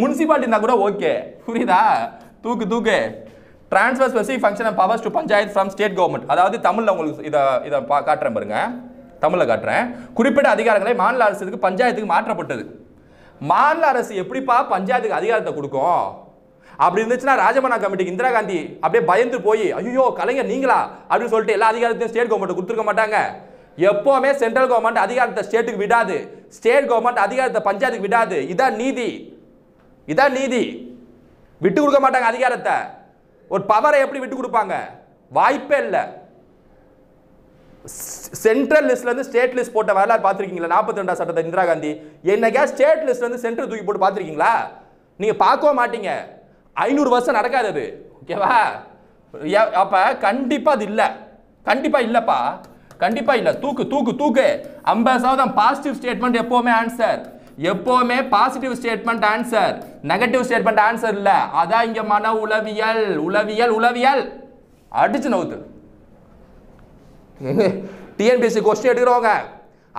முனிசிபாலிட்டி இருந்தால் கூட ஓகே புரியுதா தூக்கு தூக்கு transfer specific function of powers to panchayat from state government அதாவது தமிழ் உங்களுக்கு இதை இதை காட்டுறேன் பாருங்க தமிழில் காட்டுறேன் குறிப்பிட்ட அதிகாரங்களை மாநில அரசுக்கு பஞ்சாயத்துக்கு மாற்றப்பட்டது மாநில அரசு எப்படிப்பா பஞ்சாயத்துக்கு அதிகாரத்தை கொடுக்கும் அப்படி இருந்துச்சுன்னா ராஜமனா கமிட்டிக்கு இந்திரா காந்தி அப்படியே பயந்து போய் ஐயோ கலைஞர் நீங்களா அப்படின்னு சொல்லிட்டு எல்லா அதிகாரத்தையும் ஸ்டேட் கவர்மெண்ட் கொடுத்துருக்க மாட்டாங்க எப்போவுமே சென்ட்ரல் கவர்மெண்ட் அதிகாரத்தை ஸ்டேட்டுக்கு விடாது ஸ்டேட் கவர்மெண்ட் அதிகாரத்தை பஞ்சாயத்துக்கு விடாது இதான் நீதி இதான் நீதி விட்டு கொடுக்க மாட்டாங்க அதிகாரத்தை ஒரு பவரை எப்படி விட்டு கொடுப்பாங்க வாய்ப்பே இல்லை சென்ட்ரல் லிஸ்ட்லேருந்து ஸ்டேட் லிஸ்ட் போட்ட வரலாறு பார்த்துருக்கீங்களா நாற்பத்தி ரெண்டாம் சட்டத்தை இந்திரா காந்தி என்னைக்கா ஸ்டேட் லிஸ்ட்லேருந்து சென்ட்ரல் தூக்கி போட்டு பார்த்துருக்கீங்களா நீங்கள் பார்க்கவும் மாட்டீங்க ஐநூறு வருஷம் நடக்காது அது ஓகேவா அப்போ கண்டிப்பாக அது இல்லை கண்டிப்பாக இல்லைப்பா கண்டிப்பாக இல்லை தூக்கு தூக்கு தூக்கு ஐம்பது சதவீதம் பாசிட்டிவ் ஸ்டேட்மெண்ட் எப்போவுமே ஆன்சர் எப்போவுமே positive statement answer negative statement answer இல்லை அதான் இங்கே மன உளவியல் உளவியல் உளவியல் அடிச்சு நவுத்து டிஎன்பிஎஸ்சி கொஸ்டின் எடுக்கிறவங்க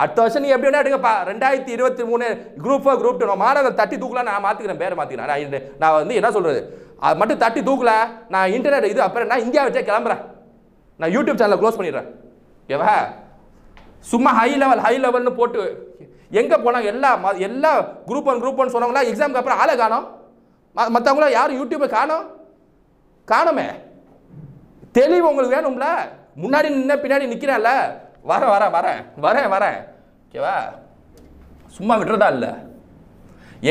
அடுத்த வருஷம் நீ எப்படி வேணா எடுக்கப்பா ரெண்டாயிரத்தி இருபத்தி மூணு குரூப் ஃபோர் குரூப் டூ மாணவர் தட்டி தூக்கலாம் நான் மாற்றிக்கிறேன் பேரை மாற்றிக்கிறேன் நான் நான் வந்து என்ன சொல்கிறது அது மட்டும் தட்டி தூக்கல நான் இன்டர்நெட் இது அப்புறம் நான் இந்தியா வச்சே கிளம்புறேன் நான் யூடியூப் சேனலை க்ளோஸ் பண்ணிடுறேன் ஏவா சும்மா ஹை லெவல் ஹை லெவல்னு போட்டு எங்கே போனால் எல்லா ம எல்லா குரூப் ஒன் குரூப் ஒன் சொன்னவங்களா எக்ஸாமுக்கு அப்புறம் ஆளை காணும் மற்றவங்களா யாரும் யூடியூப்பை காணும் காணுமே தெளிவு உங்களுக்கு வேணும்ல முன்னாடி நின்ன பின்னாடி நிற்கிறேன்ல வரேன் வரேன் வரேன் வரேன் வரேன் ஓகேவா சும்மா விட்டுறதா இல்லை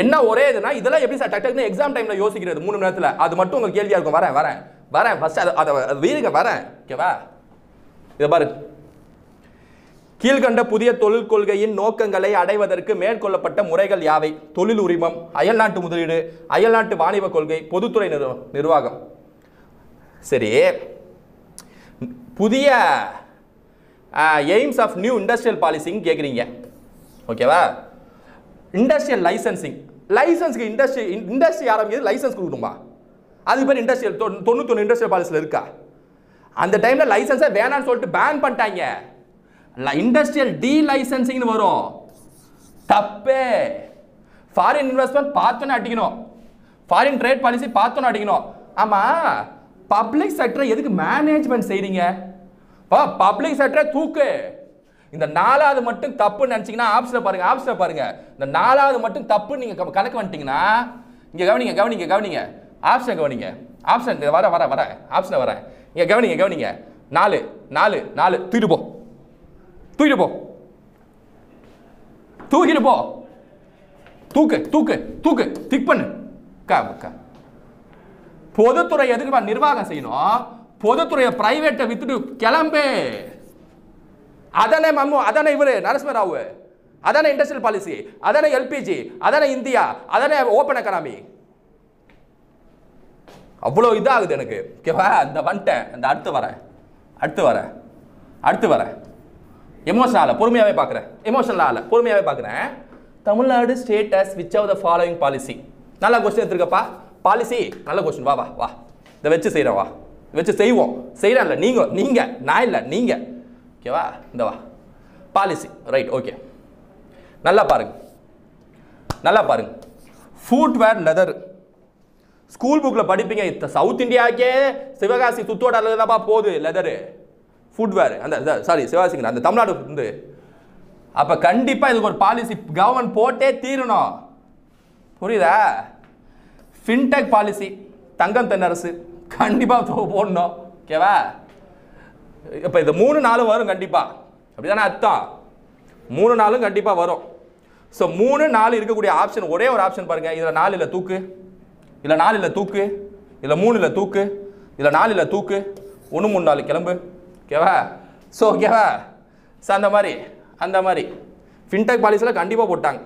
என்ன ஒரே இதுனா இதெல்லாம் எப்படி சார் டக்குன்னு எக்ஸாம் டைமில் யோசிக்கிறது மூணு நேரத்தில் அது மட்டும் உங்களுக்கு கேள்வியாக இருக்கும் வரேன் வரேன் வரேன் ஃபஸ்ட்டு அதை அதை வரேன் ஓகேவா இதை பாரு கீழ்கண்ட புதிய தொழில் கொள்கையின் நோக்கங்களை அடைவதற்கு மேற்கொள்ளப்பட்ட முறைகள் யாவை தொழில் உரிமம் அயல்நாட்டு முதலீடு அயல்நாட்டு வாணிப கொள்கை பொதுத்துறை நிர்வாகம் சரி புதிய aims of new industrial policies கேட்குறீங்க ஓகேவா இண்டஸ்ட்ரியல் லைசன்சிங் லைசன்ஸுக்கு இண்டஸ்ட்ரி இண்டஸ்ட்ரி ஆரம்பிக்கிறது லைசன்ஸ் கொடுக்கணுமா அதுக்கு பேர் இண்டஸ்ட்ரியல் தொண்ணூத்தொன்று இண்டஸ்ட்ரியல் பாலிசியில் இருக்கா அந்த டைமில் லைசன்ஸை வேணான்னு சொல்லிட்டு பேன் பண்ணிட்டாங்க இண்டஸ்ட்ரியல் டீ லைசன்சிங் வரும் தப்பே ஃபாரின் இன்வெஸ்ட்மெண்ட் பார்த்தோன்னு அடிக்கணும் ஃபாரின் ட்ரேட் பாலிசி பார்த்தோன்னு அடிக்கணும் ஆமாம் பப்ளிக் செக்டரை எதுக்கு மேனேஜ்மெண்ட் செய்கிறீங்க இப்போ பப்ளிக் செக்டரை தூக்கு இந்த நாலாவது மட்டும் தப்புன்னு நினச்சிங்கன்னா ஆப்ஷனில் பாருங்கள் ஆப்ஷனில் பாருங்கள் இந்த நாலாவது மட்டும் தப்புன்னு நீங்கள் கணக்கு வந்துட்டீங்கன்னா இங்கே கவனிங்க கவனிங்க கவனிங்க ஆப்ஷன் கவனிங்க ஆப்ஷன் வர வர வர ஆப்ஷனை வரேன் இங்கே கவனிங்க கவனிங்க நாலு நாலு நாலு திருப்போம் தூக்கிட்டு போ தூக்கிட்டு போ தூக்கு தூக்கு தூக்கு திக் பண்ணு கா பொதுத்துறை எதுக்கு நிர்வாகம் செய்யணும் பொதுத்துறையை பிரைவேட்டை வித்துட்டு கிளம்பு அதனை மம்மு அதனை இவரு நரசிம்ம ராவு அதானே இண்டஸ்ட்ரியல் பாலிசி அதனை எல்பிஜி அதனை இந்தியா அதானே ஓப்பன் எக்கனாமி அவ்வளோ இதாகுது எனக்கு ஓகேவா அந்த வந்துட்டேன் அந்த அடுத்து வரேன் அடுத்து வரேன் அடுத்து வரேன் எமோஷனலாக பொறுமையாகவே பார்க்குறேன் எமோஷனலாக பொறுமையாகவே பார்க்குறேன் Tamil Nadu state as which of the following policy நல்ல கொஸ்டின் எடுத்துருக்கப்பா பாலிசி நல்ல கொஸ்டின் வா வா வா இதை வச்சு செய்கிறேன் வா வச்சு செய்வோம் செய்கிறான்ல நீங்கள் நீங்கள் நான் இல்லை நீங்கள் ஓகேவா இந்த வா பாலிசி ரைட் ஓகே நல்லா பாருங்கள் நல்லா பாருங்கள் ஃபுட்வேர் லெதர் ஸ்கூல் புக்கில் படிப்பீங்க சவுத் இந்தியாவுக்கே சிவகாசி சுத்தோட அளவுதான்ப்பா போகுது லெதரு ஃபுட்வேர் அந்த சாரி சிவாசிங்கர் அந்த தமிழ்நாடு வந்து அப்போ கண்டிப்பாக இதுக்கு ஒரு பாலிசி கவர்மெண்ட் போட்டே தீரணும் புரியுதா ஃபின்டெக் பாலிசி தங்கம் தென்னரசு கண்டிப்பாக போடணும் ஓகேவா இப்போ இது மூணு நாளும் வரும் கண்டிப்பாக அப்படி தானே அர்த்தம் மூணு நாளும் கண்டிப்பாக வரும் ஸோ மூணு நாலு இருக்கக்கூடிய ஆப்ஷன் ஒரே ஒரு ஆப்ஷன் பாருங்கள் இதில் நாலு இல்லை தூக்கு இல்லை நாலு இல்லை தூக்கு இல்லை மூணு இல்லை தூக்கு இல்லை நாலு இல்லை தூக்கு ஒன்று மூணு நாலு கிளம்பு ஓகேவா ஸோ ஓகேவா ஸோ அந்த மாதிரி அந்த மாதிரி ஃபின்டெக் பாலிசியில் கண்டிப்பாக போட்டாங்க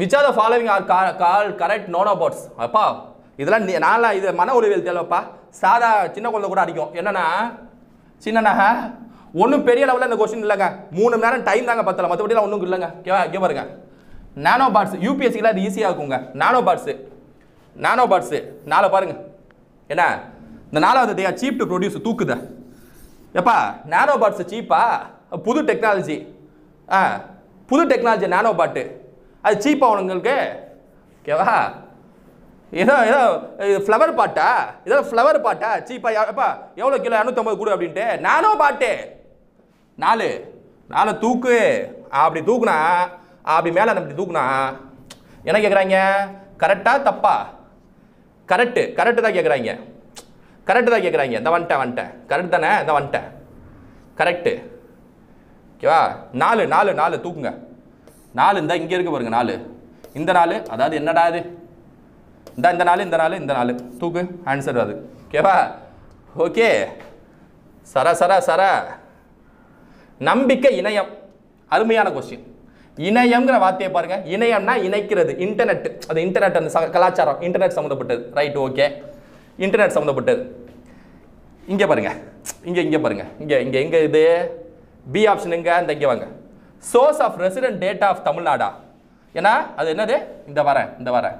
which are the following are கால் கால் கரெக்ட் நோன் அபவுட்ஸ் அப்பா இதெல்லாம் நான்லாம் இது மன உளவியல் தேவைப்பா சாதா சின்ன குழந்தை கூட அடிக்கும் என்னன்னா சின்னண்ணா ஒன்றும் பெரிய லெவலில் இந்த கொஸ்டின் இல்லைங்க மூணு மணி நேரம் டைம் தாங்க பத்தலை மற்றபடிலாம் ஒன்றும் இல்லைங்க கேவா கே பாருங்க நானோ பாட்ஸ் யூபிஎஸ்சிக்கெலாம் அது ஈஸியாக இருக்குங்க நானோ பாட்ஸு நானோ பாட்ஸு நாளை பாருங்கள் என்ன இந்த நாலாவது தே சீப் டு ப்ரொடியூஸ் தூக்குத எப்பா நானோ பாட்ஸ் சீப்பா புது டெக்னாலஜி ஆ புது டெக்னாலஜி நானோ பாட்டு அது சீப்பா உங்களுக்கு ஓகேவா ஏதோ ஏதோ இது ஃப்ளவர் பாட்டா ஏதோ ஃப்ளவர் பாட்டா சீப்பா எப்பா எவ்வளோ கிலோ இரநூத்தம்பது கொடு அப்படின்ட்டு நானோ பாட்டு நாலு நாலு தூக்கு அப்படி தூக்குனா அப்படி மேலே அப்படி தூக்குனா என்ன கேட்குறாங்க கரெக்டாக தப்பா கரெக்டு கரெக்டு தான் கேட்குறாங்க கரெக்டு தான் கேட்குறாங்க இந்த வந்துட்டேன் வந்துட்டேன் கரெக்ட் தானே இந்த வந்துட்டேன் கரெக்டு ஓகேவா நாலு நாலு நாலு தூக்குங்க நாலு இந்த இங்கே இருக்க பாருங்க நாலு இந்த நாலு அதாவது என்னடா இது இந்த இந்த நாள் இந்த நாள் இந்த நாள் தூக்கு ஆன்சர் அது ஓகேவா ஓகே சர சர சர நம்பிக்கை இணையம் அருமையான கொஸ்டின் இணையம்ங்கிற வார்த்தையை பாருங்கள் இணையம்னா இணைக்கிறது இன்டர்நெட் அது இன்டர்நெட் அந்த கலாச்சாரம் இன்டர்நெட் சம்மந்தப்பட்டது ரைட் ஓகே இன்டர்நெட் சம்மந்தப்பட்டது இங்கே பாருங்கள் இங்கே இங்கே பாருங்கள் இங்கே இங்கே எங்கே இது பி ஆப்ஷன் எங்கே இந்த இங்கே வாங்க source of resident date of தமிழ்நாடா ஏன்னா அது என்னது இந்த வரேன் இந்த வரேன்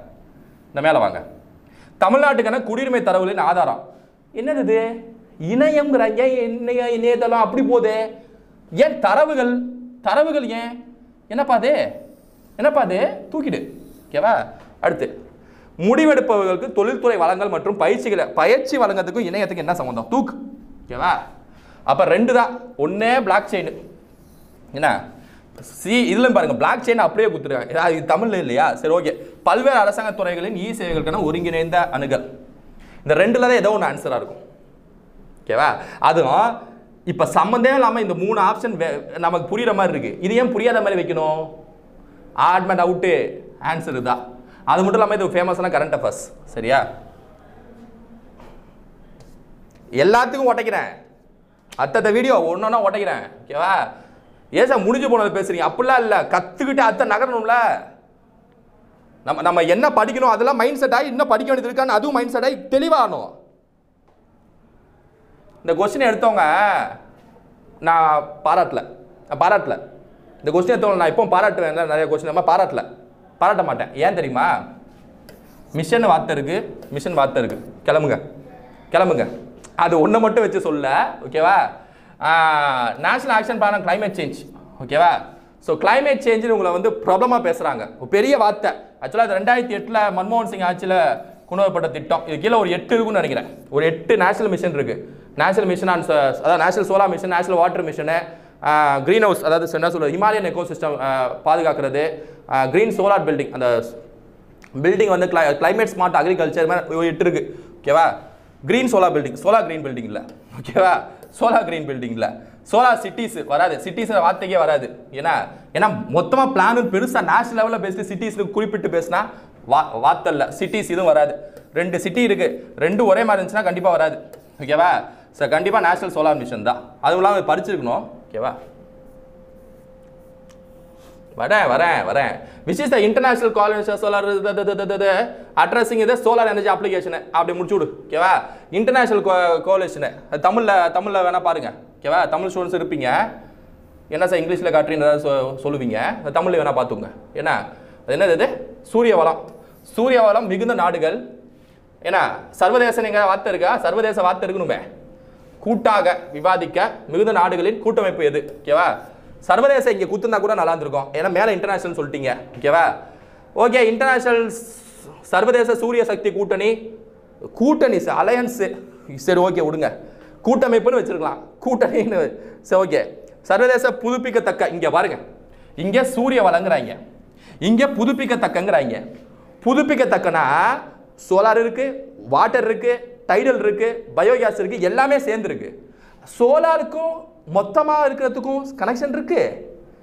இந்த மேலே வாங்க தமிழ்நாட்டுக்கான குடியுரிமை தரவுகளின் ஆதாரம் என்னது இது ஏன் இணைய இணையதளம் அப்படி போதே ஏன் தரவுகள் தரவுகள் ஏன் என்னப்பா அது என்னப்பா அது தூக்கிடு ஓகேவா அடுத்து முடிவெடுப்பவர்களுக்கு தொழில்துறை வளங்கள் மற்றும் பயிற்சிகளை பயிற்சி வழங்குறதுக்கும் இணையத்துக்கு என்ன சம்மந்தம் தூக்கு ஓகேவா அப்போ ரெண்டு தான் ஒன்றே பிளாக் செயின் என்ன சி இதில் பாருங்கள் பிளாக் செயின் அப்படியே கொடுத்துருக்காங்க இது தமிழில் இல்லையா சரி ஓகே பல்வேறு அரசாங்க துறைகளின் இ சேவைகளுக்கான ஒருங்கிணைந்த அணுகல் இந்த ரெண்டில் தான் ஏதோ ஒன்று ஆன்சராக இருக்கும் ஓகேவா அதுவும் இப்போ சம்மந்தே இல்லாமல் இந்த மூணு ஆப்ஷன் நமக்கு புரியுற மாதிரி இருக்குது இது ஏன் புரியாத மாதிரி வைக்கணும் ஆட்மெண்ட் அவுட்டு ஆன்சரு தான் அது மட்டும் இல்லாமல் இது ஃபேமஸான கரண்ட் அஃபேர்ஸ் சரியா எல்லாத்துக்கும் ஒட்டைக்கிறேன் அத்தத்த வீடியோ ஒன்று ஒன்றா ஒட்டைக்கிறேன் ஓகேவா ஏசா சார் முடிஞ்சு போனது பேசுகிறீங்க அப்படிலாம் இல்லை கற்றுக்கிட்டு அத்தை நகரணும்ல நம்ம நம்ம என்ன படிக்கணும் அதெல்லாம் மைண்ட் செட் ஆகி இன்னும் படிக்க வேண்டியது இருக்கான்னு அதுவும் மைண்ட் செட் ஆகி தெளிவாகணும் இந்த கொஸ்டின் எடுத்தவங்க நான் பாராட்டல நான் பாராட்டல இந்த கொஸ்டின் எடுத்தவங்க நான் இப்போ பாராட்டுவேன் நிறைய கொஸ்டின் நம்ம பாராட்டல பாராட்ட மாட்டேன் ஏன் தெரியுமா மிஷன் வார்த்தை இருக்குது மிஷன் வார்த்தை இருக்குது கிளம்புங்க கிளம்புங்க அது ஒன்றை மட்டும் வச்சு சொல்ல ஓகேவா national action plan climate change ஓகேவா ஸோ கிளைமேட் சேஞ்சுன்னு உங்களை வந்து ப்ராப்ளமாக பேசுகிறாங்க பெரிய வார்த்தை ஆக்சுவலாக அது ரெண்டாயிரத்தி எட்டில் மன்மோகன் சிங் ஆட்சியில் குணவப்பட்ட திட்டம் இது கீழே ஒரு எட்டு இருக்குன்னு நினைக்கிறேன் ஒரு எட்டு நேஷனல் மிஷன் இருக்குது நேஷனல் மிஷன் ஆன் அதாவது national solar mission national water mission green house அதாவது என்ன சொல்கிறது ஹிமாலயன் எக்கோ சிஸ்டம் பாதுகாக்கிறது க்ரீன் சோலார் பில்டிங் அந்த பில்டிங் வந்து கிளை கிளைமேட் ஸ்மார்ட் அக்ரிகல்ச்சர் மாதிரி இட்டு இருக்குது ஓகேவா green solar building solar green building இல்லை ஓகேவா சோலார் க்ரீன் பில்டிங் இல்லை சோலார் சிட்டிஸ் வராது சிட்டிஸ் வார்த்தைக்கே வராது ஏன்னா ஏன்னா மொத்தமாக பிளானும் பெருசாக நேஷனல் லெவலில் பேசிட்டு சிட்டிஸ்க்கு குறிப்பிட்டு பேசினா வா வார்த்தை சிட்டிஸ் இதுவும் வராது ரெண்டு சிட்டி இருக்குது ரெண்டும் ஒரே மாதிரி இருந்துச்சுன்னா கண்டிப்பாக வராது ஓகேவா சார் கண்டிப்பாக நேஷனல் சோலார் மிஷன் தான் அதுவும் இல்லாமல் படிச்சிருக்கணும் ஓகேவா வரேன் வரேன் வரேன் விச் இஸ் த இன்டர்நேஷனல் காலனிஷன் சோலார் அட்ரஸிங் இது சோலார் எனர்ஜி அப்ளிகேஷனு அப்படி முடிச்சு விடு ஓகேவா இன்டர்நேஷனல் கோலேஷனு அது தமிழில் தமிழில் வேணால் பாருங்கள் ஓகேவா தமிழ் ஸ்டூடெண்ட்ஸ் இருப்பீங்க என்ன சார் இங்கிலீஷில் காட்டுறீங்க சொல்லுவீங்க தமிழில் வேணால் பார்த்துங்க ஏன்னா அது என்னது இது சூரிய வளம் சூரிய வளம் மிகுந்த நாடுகள் ஏன்னா சர்வதேச நீங்கள் வார்த்தை இருக்கா சர்வதேச வார்த்தை இருக்கணுமே கூட்டாக விவாதிக்க மிகுந்த நாடுகளின் கூட்டமைப்பு எது ஓகேவா சர்வதேச இங்கே கூத்துனா கூட நல்லா இருந்திருக்கும் ஏன்னா மேலே இன்டர்நேஷனல் சொல்லிட்டீங்க ஓகேவா ஓகே இன்டர்நேஷனல் சர்வதேச சூரிய சக்தி கூட்டணி கூட்டணி அலையன்ஸு சரி ஓகே விடுங்க கூட்டமைப்புன்னு வச்சுருக்கலாம் கூட்டணின்னு சரி ஓகே சர்வதேச புதுப்பிக்கத்தக்க இங்கே பாருங்க இங்கே சூரிய வளங்குறாங்க இங்கே புதுப்பிக்கத்தக்கங்கிறாங்க புதுப்பிக்கத்தக்கனா சோலார் இருக்குது வாட்டர் இருக்குது டைடல் இருக்குது பயோகேஸ் இருக்குது எல்லாமே சேர்ந்துருக்கு சோலாருக்கும் மொத்தமாக இருக்கிறதுக்கும் கனெக்ஷன் இருக்குது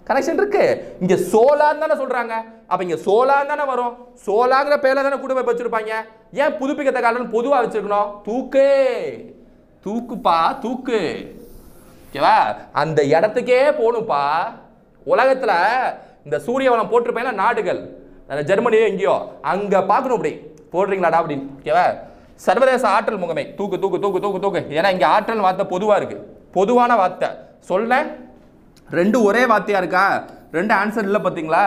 கனெக்ஷன் இருக்கு இங்க சோலார் தானே சொல்றாங்க அப்ப இங்க சோலார் தானே வரும் சோலாங்கிற பேர்ல தானே குடும்பம் வச்சிருப்பாங்க ஏன் புதுப்பிக்கத்த காலம் பொதுவா வச்சிருக்கணும் தூக்கு தூக்குப்பா தூக்கு ஓகேவா அந்த இடத்துக்கே போகணும்ப்பா உலகத்துல இந்த சூரிய வளம் போட்டிருப்பேன் நாடுகள் ஜெர்மனியோ எங்கேயோ அங்க பார்க்கணும் அப்படி போடுறீங்களாடா அப்படின்னு ஓகேவா சர்வதேச ஆற்றல் முகமை தூக்கு தூக்கு தூக்கு தூக்கு தூக்கு ஏன்னா இங்கே ஆற்றல் வார்த்தை பொதுவாக இருக்குது பொதுவான வார்த்தை சொல்ல ரெண்டு ஒரே வார்த்தையாக இருக்கா ரெண்டு ஆன்சர் இல்லை பார்த்தீங்களா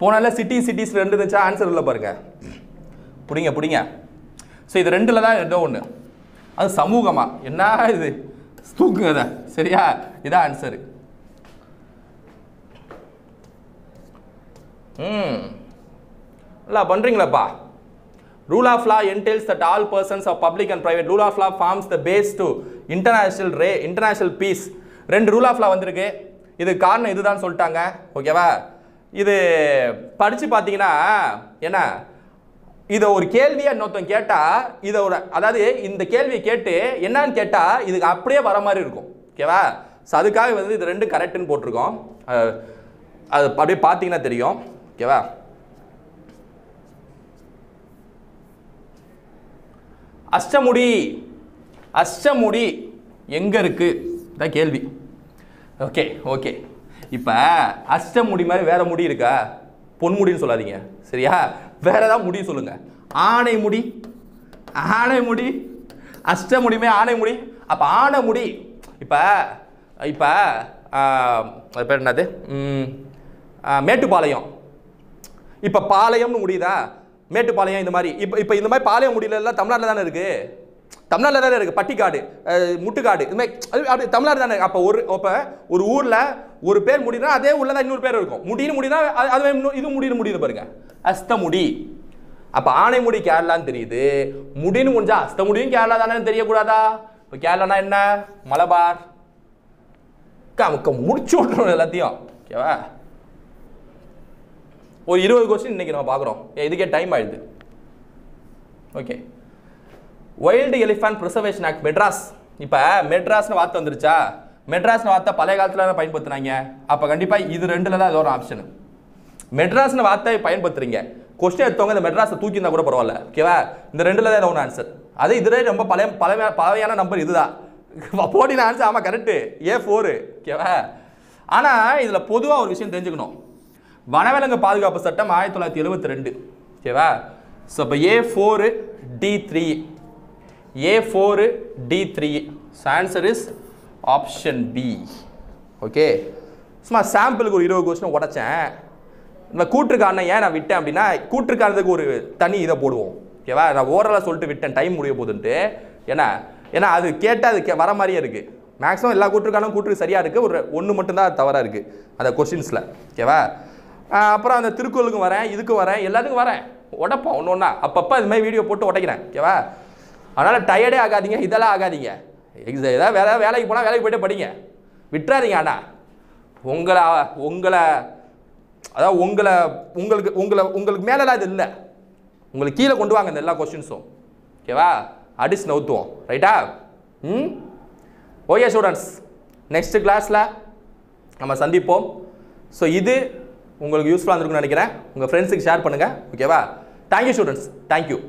போனால சிட்டி சிட்டிஸ் ரெண்டு இருந்துச்சா ஆன்சர் இல்லை பாருங்க பிடிங்க பிடிங்க ஸோ இது ரெண்டில் தான் ஏதோ ஒன்று அது சமூகமாக என்ன இது தூக்குங்க தான் சரியா இதான் ஆன்சரு ம் நல்லா பண்ணுறீங்களாப்பா Rule of law entails that all persons of public and private rule of law forms the base to international ரே இன்டர்நேஷ்னல் பீஸ் ரெண்டு ரூல் ஆஃப் லா வந்திருக்கு இது காரணம் இதுதான் சொல்லிட்டாங்க ஓகேவா இது படித்து பார்த்தீங்கன்னா என்ன இதை ஒரு கேள்வியாக இன்னொருத்தன் கேட்டால் இதை ஒரு அதாவது இந்த கேள்வியை கேட்டு என்னன்னு கேட்டால் இதுக்கு அப்படியே வர மாதிரி இருக்கும் ஓகேவா ஸோ அதுக்காக வந்து இது ரெண்டு கரெக்டுன்னு போட்டிருக்கோம் அது அப்படியே பார்த்தீங்கன்னா தெரியும் ஓகேவா அஷ்டமுடி அஷ்டமுடி எங்கே இருக்குது இதான் கேள்வி ஓகே ஓகே இப்போ அஷ்டமுடி மாதிரி வேறு முடி இருக்கா பொன்முடின்னு சொல்லாதீங்க சரியா வேறு ஏதாவது முடி சொல்லுங்கள் ஆணை முடி ஆணை முடி அஷ்டமுடிமே ஆணை முடி அப்போ ஆணை முடி இப்போ இப்போ அது பேர் என்னது மேட்டுப்பாளையம் இப்போ பாளையம்னு முடியுதா மேட்டுப்பாளையம் இந்த மாதிரி இப்போ இப்போ இந்த மாதிரி பாளையம் முடியலலாம் தமிழ்நாட்டில் தானே இருக்குது தமிழ்நாட்டில் தானே இருக்குது பட்டிக்காடு முட்டுக்காடு இது மாதிரி அப்படி தமிழ்நாடு தானே அப்போ ஒரு இப்போ ஒரு ஊரில் ஒரு பேர் முடினா அதே ஊரில் தான் இன்னொரு பேர் இருக்கும் முடினு முடினா அது இது முடினு முடியுது பாருங்க அஸ்தமுடி அப்போ ஆனைமுடி கேரளான்னு தெரியுது முடின்னு முடிஞ்சா அஸ்தமுடியும் கேரளா தானே தெரியக்கூடாதா இப்போ கேரளானா என்ன மலபார் முடிச்சு விட்றோம் எல்லாத்தையும் ஓகேவா ஒரு இருபது கொஸ்டின் இன்றைக்கி நம்ம பார்க்குறோம் இதுக்கே டைம் ஆயிடுது okay wild elephant preservation act Madras இப்போ மெட்ராஸ்னு வார்த்தை வந்துருச்சா மெட்ராஸ்னு வார்த்தை பழைய காலத்தில் தான் பயன்படுத்துனாங்க அப்போ கண்டிப்பாக இது ரெண்டில் தான் ஏதோ ஒரு ஆப்ஷனு மெட்ராஸ்னு வார்த்தை பயன்படுத்துறீங்க கொஸ்டின் எடுத்தவங்க இந்த மெட்ராஸை தூக்கிருந்தா கூட பரவாயில்ல ஓகேவா இந்த ரெண்டில் தான் ஏதோ ஒன்று ஆன்சர் அதே இதுவே ரொம்ப பழைய பழமையான பழமையான நம்பர் இதுதான் போட்டின ஆன்சர் ஆமாம் கரெக்டு ஏ ஃபோரு ஓகேவா ஆனால் இதில் பொதுவாக ஒரு விஷயம் தெரிஞ்சுக்கணும் வனவிலங்கு பாதுகாப்பு சட்டம் ஆயிரத்தி தொள்ளாயிரத்தி எழுபத்தி ரெண்டு ஓகேவா ஸோ இப்போ A four D three A four D three answer is option B okay சும்மா சாம்பிளுக்கு ஒரு இருபது கொஸ்டின் உடச்சேன் இந்த கூற்றுக்கான ஏன் நான் விட்டேன் அப்படின்னா கூற்றுக்கானதுக்கு ஒரு தனி இதை போடுவோம் ஓகேவா நான் ஓரலாக சொல்லிட்டு விட்டேன் டைம் முடிய போதுன்ட்டு ஏன்னா ஏன்னா அது கேட்டால் அது வர மாதிரியே இருக்குது மேக்ஸிமம் எல்லா கூட்டுருக்கானும் கூற்று சரியாக இருக்குது ஒரு ஒன்று மட்டும்தான் தவறாக இருக்குது அந்த கொஸ்டின்ஸில் ஓகேவா அப்புறம் அந்த திருக்குறளுக்கும் வரேன் இதுக்கு வரேன் எல்லாத்துக்கும் வரேன் உடப்போம் ஒன்று ஒன்றா அப்பப்போ இது மாதிரி வீடியோ போட்டு உடைக்கிறேன் ஓகேவா அதனால் டயர்டே ஆகாதீங்க இதெல்லாம் ஆகாதீங்க எக்ஸா ஏதாவது வேலை வேலைக்கு போனால் வேலைக்கு போய்ட்டு படிங்க விட்டுறாதீங்க அண்ணா உங்களை உங்களை அதாவது உங்களை உங்களுக்கு உங்களை உங்களுக்கு மேலெலாம் இது இல்லை உங்களுக்கு கீழே கொண்டு வாங்க இந்த எல்லா கொஸ்டின்ஸும் ஓகேவா அடிஸ் நவுத்துவோம் ரைட்டா ம் ஓகே ஸ்டூடெண்ட்ஸ் நெக்ஸ்ட் கிளாஸில் நம்ம சந்திப்போம் ஸோ இது உங்களுக்கு யூஸ்ஃபுல்லாக இருந்திருக்கும்னு நினைக்கிறேன் உங்கள் ஃப்ரெண்ட்ஸுக்கு ஷேர் பண்ணுங்கள் ஓகேவா தேங்க்யூ ஸ்டூடெண்ட்ஸ் தேங்க்யூ